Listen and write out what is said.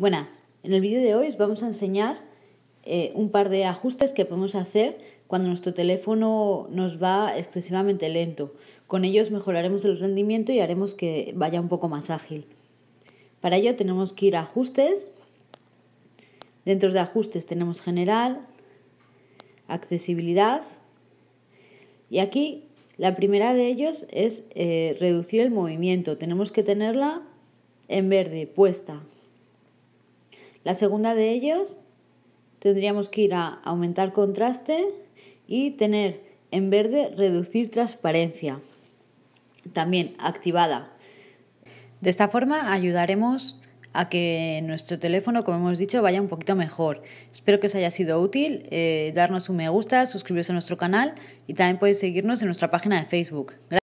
Buenas, en el vídeo de hoy os vamos a enseñar eh, un par de ajustes que podemos hacer cuando nuestro teléfono nos va excesivamente lento. Con ellos mejoraremos el rendimiento y haremos que vaya un poco más ágil. Para ello tenemos que ir a ajustes. Dentro de ajustes tenemos general, accesibilidad y aquí la primera de ellos es eh, reducir el movimiento. Tenemos que tenerla en verde, puesta. La segunda de ellas tendríamos que ir a aumentar contraste y tener en verde reducir transparencia, también activada. De esta forma ayudaremos a que nuestro teléfono, como hemos dicho, vaya un poquito mejor. Espero que os haya sido útil, eh, darnos un me gusta, suscribiros a nuestro canal y también podéis seguirnos en nuestra página de Facebook.